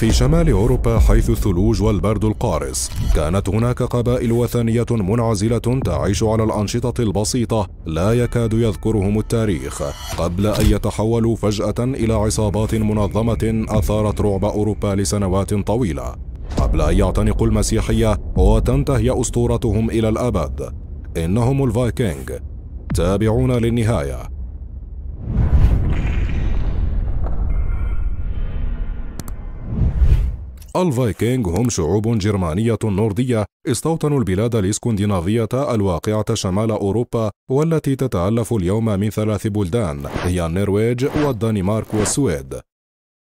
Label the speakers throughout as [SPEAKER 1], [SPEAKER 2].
[SPEAKER 1] في شمال أوروبا حيث الثلوج والبرد القارس كانت هناك قبائل وثنية منعزلة تعيش على الأنشطة البسيطة لا يكاد يذكرهم التاريخ قبل أن يتحولوا فجأة إلى عصابات منظمة أثارت رعب أوروبا لسنوات طويلة قبل أن يعتنقوا المسيحية وتنتهي أسطورتهم إلى الأبد إنهم الفايكنج تابعون للنهايه الفايكينغ هم شعوب جرمانية نوردية استوطنوا البلاد الإسكندنافية الواقعة شمال أوروبا والتي تتألف اليوم من ثلاث بلدان هي النرويج والدنمارك والسويد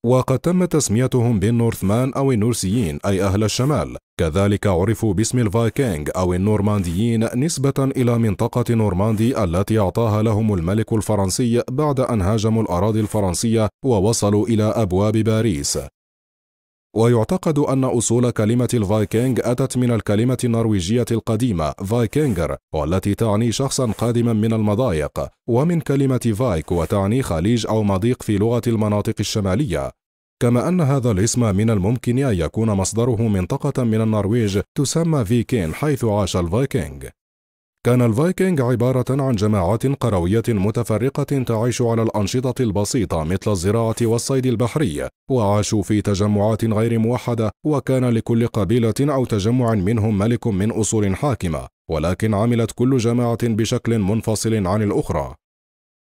[SPEAKER 1] وقد تم تسميتهم بالنورثمان أو النورسيين أي أهل الشمال كذلك عرفوا باسم الفايكينغ أو النورمانديين نسبة إلى منطقة نورماندي التي أعطاها لهم الملك الفرنسي بعد أن هاجموا الأراضي الفرنسية ووصلوا إلى أبواب باريس ويعتقد أن أصول كلمة الفايكينج أتت من الكلمة النرويجية القديمة فايكينجر والتي تعني شخصا قادما من المضايق ومن كلمة فايك وتعني خليج أو مضيق في لغة المناطق الشمالية كما أن هذا الاسم من الممكن أن يكون مصدره منطقة من النرويج تسمى فيكين حيث عاش الفايكينج كان الفايكنج عبارة عن جماعات قروية متفرقة تعيش على الأنشطة البسيطة مثل الزراعة والصيد البحري وعاشوا في تجمعات غير موحدة وكان لكل قبيلة أو تجمع منهم ملك من أصول حاكمة ولكن عملت كل جماعة بشكل منفصل عن الأخرى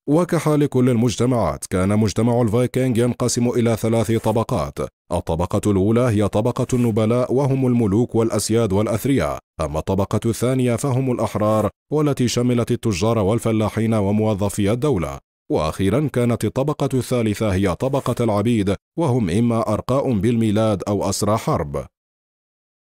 [SPEAKER 1] وكحال كل المجتمعات كان مجتمع الفايكنج ينقسم إلى ثلاث طبقات الطبقة الأولى هي طبقة النبلاء وهم الملوك والأسياد والأثرياء أما الطبقة الثانية فهم الأحرار والتي شملت التجار والفلاحين وموظفي الدولة وأخيرا كانت الطبقة الثالثة هي طبقة العبيد وهم إما أرقاء بالميلاد أو أسرى حرب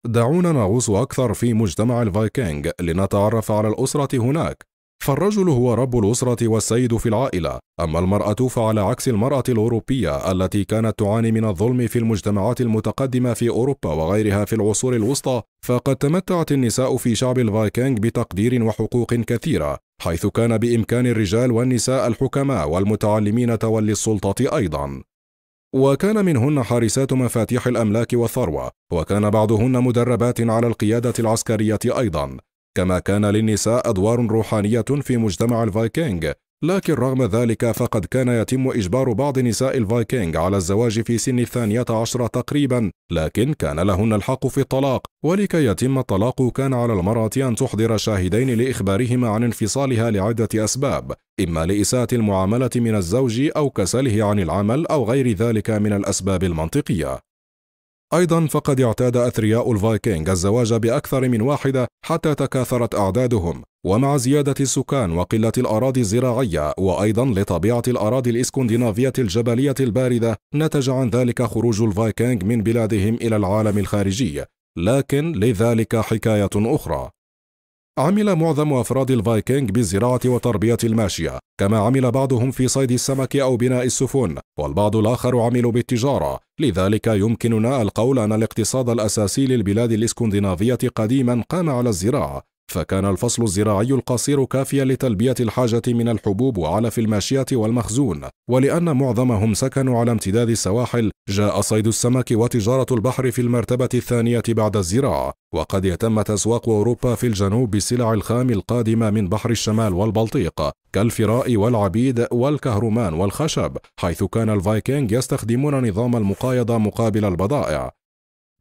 [SPEAKER 1] دعونا نغوص أكثر في مجتمع الفايكنج لنتعرف على الأسرة هناك فالرجل هو رب الأسرة والسيد في العائلة أما المرأة فعلى عكس المرأة الأوروبية التي كانت تعاني من الظلم في المجتمعات المتقدمة في أوروبا وغيرها في العصور الوسطى فقد تمتعت النساء في شعب الفايكنج بتقدير وحقوق كثيرة حيث كان بإمكان الرجال والنساء الحكماء والمتعلمين تولي السلطة أيضا وكان منهن حارسات مفاتيح الأملاك والثروة وكان بعضهن مدربات على القيادة العسكرية أيضا كما كان للنساء أدوار روحانية في مجتمع الفايكنج لكن رغم ذلك فقد كان يتم إجبار بعض نساء الفايكنج على الزواج في سن الثانية عشرة تقريبا لكن كان لهن الحق في الطلاق ولكي يتم الطلاق كان على المرأة أن تحضر شاهدين لإخبارهما عن انفصالها لعدة أسباب إما لإساءة المعاملة من الزوج أو كسله عن العمل أو غير ذلك من الأسباب المنطقية أيضا فقد اعتاد أثرياء الفايكينغ الزواج بأكثر من واحدة حتى تكاثرت أعدادهم ومع زيادة السكان وقلة الأراضي الزراعية وأيضا لطبيعة الأراضي الإسكندنافية الجبلية الباردة نتج عن ذلك خروج الفايكينغ من بلادهم إلى العالم الخارجي لكن لذلك حكاية أخرى عمل معظم أفراد الفايكنج بالزراعة وتربية الماشية كما عمل بعضهم في صيد السمك أو بناء السفن والبعض الآخر عملوا بالتجارة لذلك يمكننا القول أن الاقتصاد الأساسي للبلاد الإسكندنافية قديما قام على الزراعة فكان الفصل الزراعي القصير كافيا لتلبية الحاجة من الحبوب وعلف الماشية والمخزون ولأن معظمهم سكنوا على امتداد السواحل جاء صيد السمك وتجارة البحر في المرتبة الثانية بعد الزراعة وقد يتم تسويق أوروبا في الجنوب بسلع الخام القادمة من بحر الشمال والبلطيق كالفراء والعبيد والكهرمان والخشب حيث كان الفايكنج يستخدمون نظام المقايضة مقابل البضائع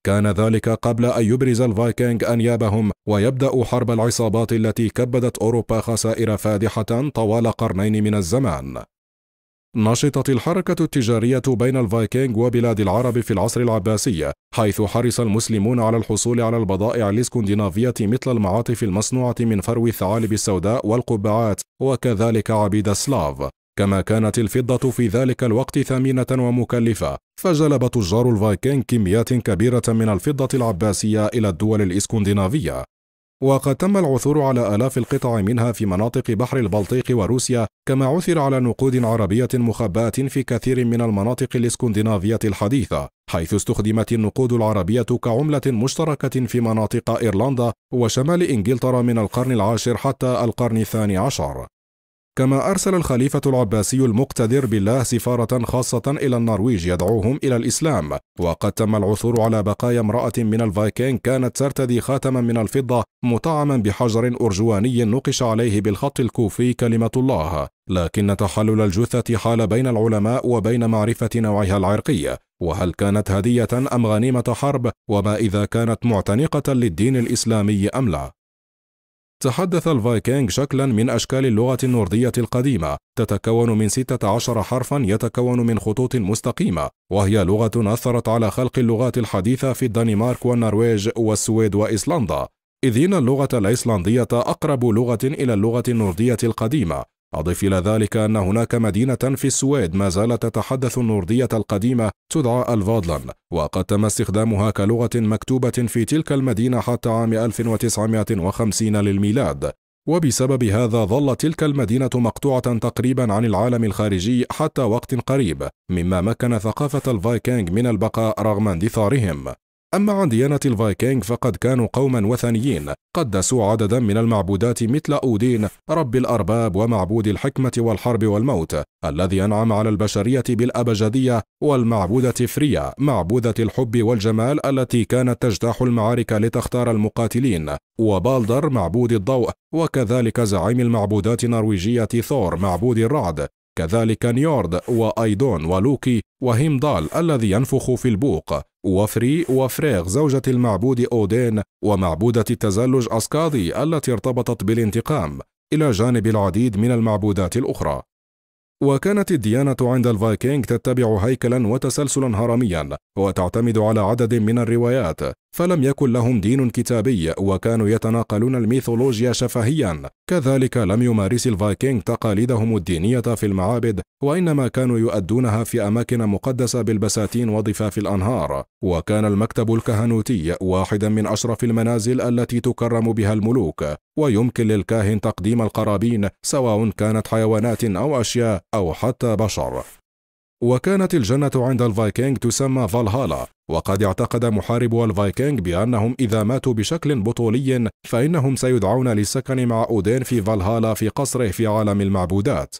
[SPEAKER 1] كان ذلك قبل أن يبرز الفايكنج أنيابهم ويبدأ حرب العصابات التي كبدت أوروبا خسائر فادحة طوال قرنين من الزمان نشطت الحركة التجارية بين الفايكنج وبلاد العرب في العصر العباسي حيث حرص المسلمون على الحصول على البضائع الاسكندنافية مثل المعاطف المصنوعة من فرو الثعالب السوداء والقبعات وكذلك عبيد السلاف كما كانت الفضة في ذلك الوقت ثمينة ومكلفة فجلب تجار الفايكنج كميات كبيرة من الفضة العباسية إلى الدول الإسكندنافية وقد تم العثور على آلاف القطع منها في مناطق بحر البلطيق وروسيا كما عثر على نقود عربية مخبأة في كثير من المناطق الإسكندنافية الحديثة حيث استخدمت النقود العربية كعملة مشتركة في مناطق إيرلندا وشمال إنجلترا من القرن العاشر حتى القرن الثاني عشر كما أرسل الخليفة العباسي المقتدر بالله سفارة خاصة إلى النرويج يدعوهم إلى الإسلام وقد تم العثور على بقايا امرأة من الفايكين كانت ترتدي خاتما من الفضة مطعما بحجر أرجواني نقش عليه بالخط الكوفي كلمة الله لكن تحلل الجثة حال بين العلماء وبين معرفة نوعها العرقي وهل كانت هدية أم غنيمة حرب وما إذا كانت معتنقة للدين الإسلامي أم لا تحدث الفايكنج شكلا من أشكال اللغة النوردية القديمة تتكون من 16 حرفا يتكون من خطوط مستقيمة وهي لغة أثرت على خلق اللغات الحديثة في الدنمارك والنرويج والسويد وإيسلندا إذ إن اللغة الأيسلندية أقرب لغة إلى اللغة النوردية القديمة أضف إلى ذلك أن هناك مدينة في السويد ما زالت تتحدث النوردية القديمة تدعى الفادلن وقد تم استخدامها كلغة مكتوبة في تلك المدينة حتى عام 1950 للميلاد وبسبب هذا ظلت تلك المدينة مقطوعة تقريبا عن العالم الخارجي حتى وقت قريب مما مكن ثقافة الفايكنج من البقاء رغم اندثارهم أما عن ديانة الفايكينغ فقد كانوا قوما وثنيين قدسوا عددا من المعبودات مثل أودين رب الأرباب ومعبود الحكمة والحرب والموت الذي أنعم على البشرية بالأبجدية والمعبودة فريا معبودة الحب والجمال التي كانت تجتاح المعارك لتختار المقاتلين وبالدر معبود الضوء وكذلك زعيم المعبودات النرويجية ثور معبود الرعد كذلك نيورد وأيدون ولوكي وهيمدال الذي ينفخ في البوق وفري وفريغ زوجة المعبود أودين ومعبودة التزلج أسكاضي التي ارتبطت بالانتقام إلى جانب العديد من المعبودات الأخرى وكانت الديانة عند الفايكينج تتبع هيكلا وتسلسلا هرميا وتعتمد على عدد من الروايات فلم يكن لهم دين كتابي وكانوا يتناقلون الميثولوجيا شفهيا كذلك لم يمارس الفايكينغ تقاليدهم الدينية في المعابد وإنما كانوا يؤدونها في أماكن مقدسة بالبساتين وضفاف الأنهار وكان المكتب الكهنوتي واحدا من أشرف المنازل التي تكرم بها الملوك ويمكن للكاهن تقديم القرابين سواء كانت حيوانات أو أشياء أو حتى بشر وكانت الجنة عند الفايكنج تسمى فالهالا وقد اعتقد محاربو الفايكنج بأنهم إذا ماتوا بشكل بطولي فإنهم سيدعون للسكن مع أودين في فالهالا في قصره في عالم المعبودات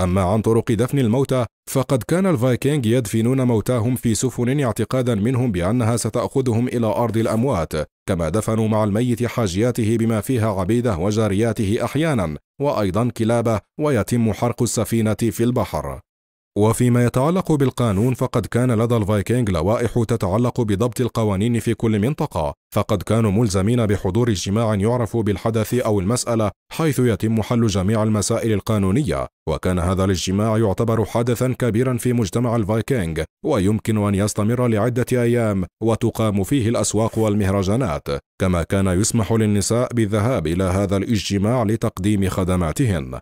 [SPEAKER 1] أما عن طرق دفن الموتى فقد كان الفايكنج يدفنون موتاهم في سفن اعتقادا منهم بأنها ستأخذهم إلى أرض الأموات كما دفنوا مع الميت حاجياته بما فيها عبيده وجارياته أحيانا وأيضا كلابه ويتم حرق السفينة في البحر وفيما يتعلق بالقانون فقد كان لدى الفايكنج لوائح تتعلق بضبط القوانين في كل منطقة فقد كانوا ملزمين بحضور اجتماع يعرف بالحدث أو المسألة حيث يتم حل جميع المسائل القانونية وكان هذا الاجتماع يعتبر حدثا كبيرا في مجتمع الفايكنج ويمكن أن يستمر لعدة أيام وتقام فيه الأسواق والمهرجانات كما كان يسمح للنساء بالذهاب إلى هذا الاجتماع لتقديم خدماتهن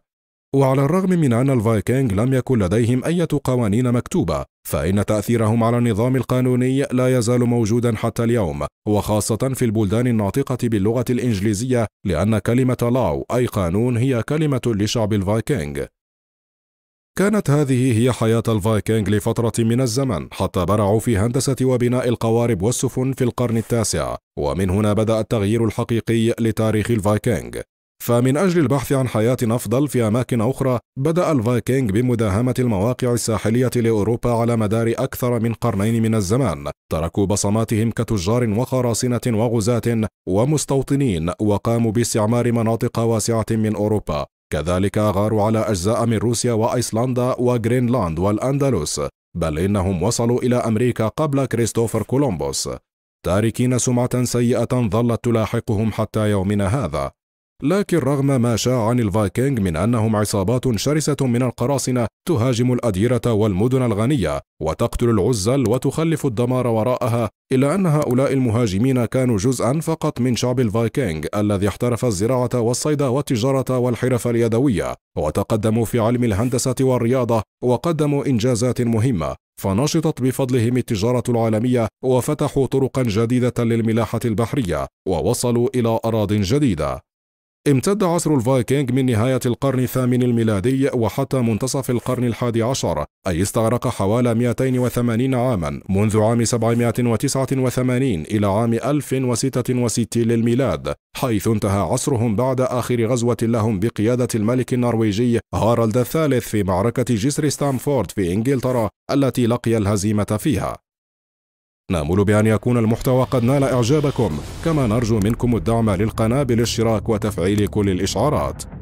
[SPEAKER 1] وعلى الرغم من أن الفايكنج لم يكن لديهم أي قوانين مكتوبة فإن تأثيرهم على النظام القانوني لا يزال موجودا حتى اليوم وخاصة في البلدان الناطقة باللغة الإنجليزية لأن كلمة لاو أي قانون هي كلمة لشعب الفايكنج كانت هذه هي حياة الفايكنج لفترة من الزمن حتى برعوا في هندسة وبناء القوارب والسفن في القرن التاسع ومن هنا بدأ التغيير الحقيقي لتاريخ الفايكنج فمن أجل البحث عن حياة أفضل في أماكن أخرى بدأ الفايكينج بمداهمة المواقع الساحلية لأوروبا على مدار أكثر من قرنين من الزمان تركوا بصماتهم كتجار وقراصنة وغزاة ومستوطنين وقاموا باستعمار مناطق واسعة من أوروبا كذلك أغاروا على أجزاء من روسيا وأيسلندا وغرينلاند والأندلس بل إنهم وصلوا إلى أمريكا قبل كريستوفر كولومبوس تاركين سمعة سيئة ظلت تلاحقهم حتى يومنا هذا لكن رغم ما شاع عن الفايكنج من أنهم عصابات شرسة من القراصنة تهاجم الأديرة والمدن الغنية وتقتل العزل وتخلف الدمار وراءها إلا أن هؤلاء المهاجمين كانوا جزءا فقط من شعب الفايكنج الذي احترف الزراعة والصيد والتجارة والحرف اليدوية وتقدموا في علم الهندسة والرياضة وقدموا إنجازات مهمة فنشطت بفضلهم التجارة العالمية وفتحوا طرقا جديدة للملاحة البحرية ووصلوا إلى أراض جديدة امتد عصر الفايكنج من نهاية القرن الثامن الميلادي وحتى منتصف القرن الحادي عشر أي استغرق حوالي 280 عاما منذ عام 789 إلى عام 1066 للميلاد حيث انتهى عصرهم بعد آخر غزوة لهم بقيادة الملك النرويجي هارالد الثالث في معركة جسر ستامفورد في إنجلترا التي لقي الهزيمة فيها نامل بأن يكون المحتوى قد نال إعجابكم كما نرجو منكم الدعم للقناة بالاشتراك وتفعيل كل الإشعارات